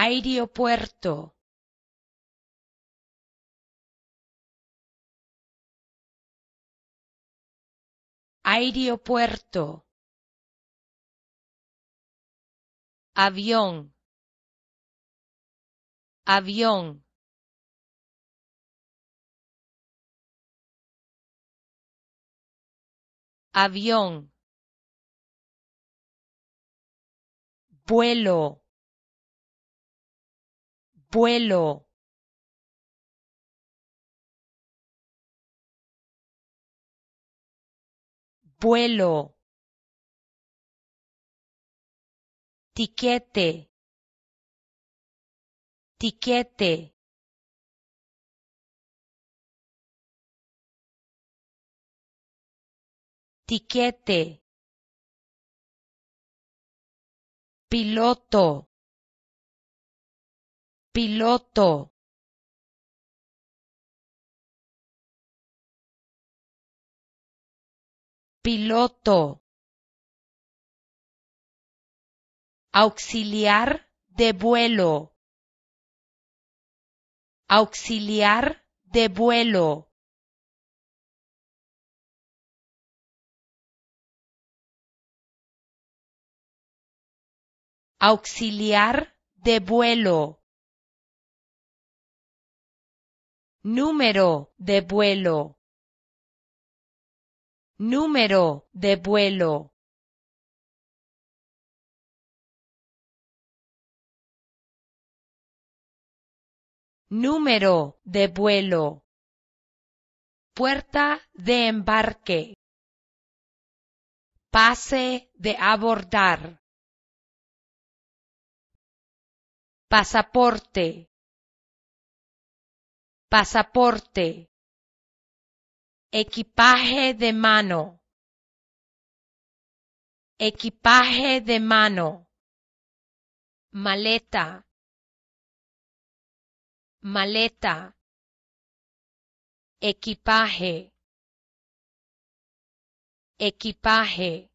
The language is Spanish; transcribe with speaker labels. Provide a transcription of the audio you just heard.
Speaker 1: aeropuerto aeropuerto avión avión avión vuelo vuelo vuelo tiquete tiquete tiquete piloto piloto piloto auxiliar de vuelo auxiliar de vuelo auxiliar de vuelo Número de vuelo. Número de vuelo. Número de vuelo. Puerta de embarque. Pase de abordar. Pasaporte pasaporte, equipaje de mano, equipaje de mano, maleta, maleta, equipaje, equipaje,